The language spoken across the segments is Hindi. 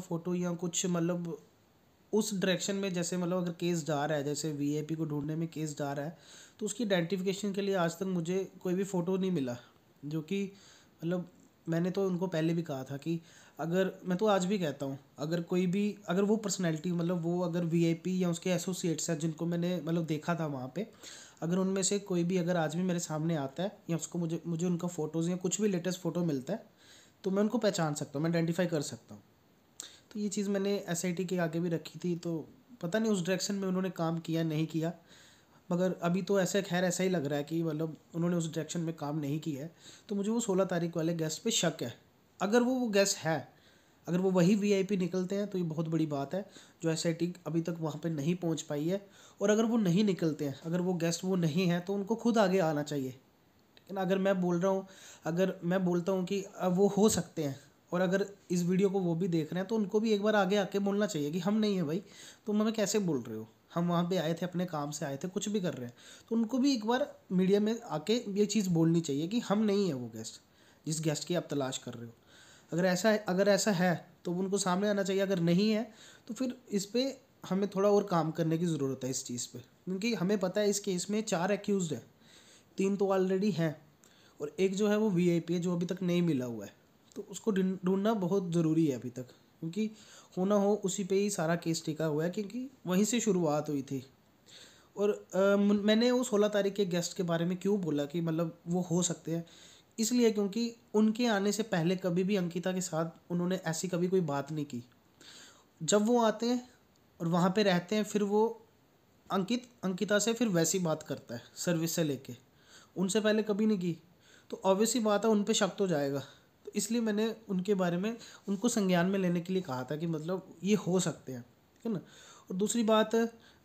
फ़ोटो तो या कुछ मतलब उस डायरेक्शन में जैसे मतलब अगर केस जा रहा है जैसे वीआईपी को ढूंढने में केस जा रहा है तो उसकी आइडेंटिफिकेशन के लिए आज तक मुझे कोई भी फ़ोटो नहीं मिला जो कि मतलब मैंने तो उनको पहले भी कहा था कि अगर मैं तो आज भी कहता हूँ अगर कोई भी अगर वो पर्सनैलिटी मतलब वो अगर वी या उसके एसोसिएट्स हैं जिनको मैंने मतलब देखा था वहाँ पर अगर उनमें से कोई भी अगर आज भी मेरे सामने आता है या उसको मुझे मुझे उनका फ़ोटोज़ या कुछ भी लेटेस्ट फ़ोटो मिलता है तो मैं उनको पहचान सकता हूँ मैं आइडेंटिफाई कर सकता हूँ तो ये चीज़ मैंने एस के आगे भी रखी थी तो पता नहीं उस डायरेक्शन में उन्होंने काम किया नहीं किया मगर अभी तो ऐसे खैर ऐसा ही लग रहा है कि मतलब उन्होंने उस डायरेक्शन में काम नहीं किया है तो मुझे वो सोलह तारीख वाले गेस्ट पे शक है अगर वो वो गेस्ट है अगर वो वही वीआईपी निकलते हैं तो ये बहुत बड़ी बात है जो एस अभी तक वहाँ पर नहीं पहुँच पाई है और अगर वो नहीं निकलते हैं अगर वो गेस्ट वो नहीं है तो उनको खुद आगे आना चाहिए लेकिन अगर मैं बोल रहा हूँ अगर मैं बोलता हूँ कि वो हो सकते हैं और अगर इस वीडियो को वो भी देख रहे हैं तो उनको भी एक बार आगे आके बोलना चाहिए कि हम नहीं है भाई तुम हमें कैसे बोल रहे हो हम वहाँ पे आए थे अपने काम से आए थे कुछ भी कर रहे हैं तो उनको भी एक बार मीडिया में आके ये चीज़ बोलनी चाहिए कि हम नहीं है वो गेस्ट जिस गेस्ट की आप तलाश कर रहे हो अगर ऐसा है अगर ऐसा है तो उनको सामने आना चाहिए अगर नहीं है तो फिर इस पर हमें थोड़ा और काम करने की ज़रूरत है इस चीज़ पर क्योंकि हमें पता है इस केस में चार एक्यूज़ हैं तीन तो ऑलरेडी हैं और एक जो है वो वी है जो अभी तक नहीं मिला हुआ है तो उसको ढूंढना बहुत ज़रूरी है अभी तक क्योंकि होना हो उसी पे ही सारा केस टिका हुआ है क्योंकि वहीं से शुरुआत हुई थी और आ, मैंने वो सोलह तारीख के गेस्ट के बारे में क्यों बोला कि मतलब वो हो सकते हैं इसलिए क्योंकि उनके आने से पहले कभी भी अंकिता के साथ उन्होंने ऐसी कभी कोई बात नहीं की जब वो आते हैं और वहाँ पे रहते हैं फिर वो अंकित अंकिता से फिर वैसी बात करता है सर्विस से लेके उनसे पहले कभी नहीं की तो ऑब्वियसली बात है उन पर शक तो जाएगा तो इसलिए मैंने उनके बारे में उनको संज्ञान में लेने के लिए कहा था कि मतलब ये हो सकते हैं ठीक है ना और दूसरी बात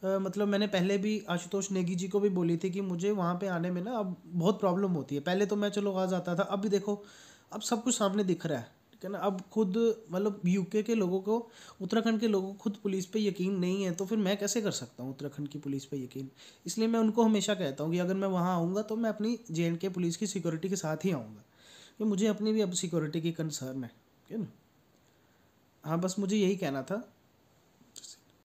मतलब मैंने पहले भी आशुतोष नेगी जी को भी बोली थी कि मुझे वहाँ पर आने में ना अब बहुत प्रॉब्लम होती है पहले तो मैं चलो आ जाता था अब भी देखो अब सब कुछ सामने दिख रहा है ठीक है ना अब खुद मतलब यूके के लोगों को उत्तराखंड के लोगों को खुद पुलिस पे यकीन नहीं है तो फिर मैं कैसे कर सकता हूँ उत्तराखंड की पुलिस पे यकीन इसलिए मैं उनको हमेशा कहता हूँ कि अगर मैं वहाँ आऊँगा तो मैं अपनी जे पुलिस की सिक्योरिटी के साथ ही आऊँगा कि मुझे अपनी भी अब सिक्योरिटी की कंसर्न है ठीक है ना हाँ बस मुझे यही कहना था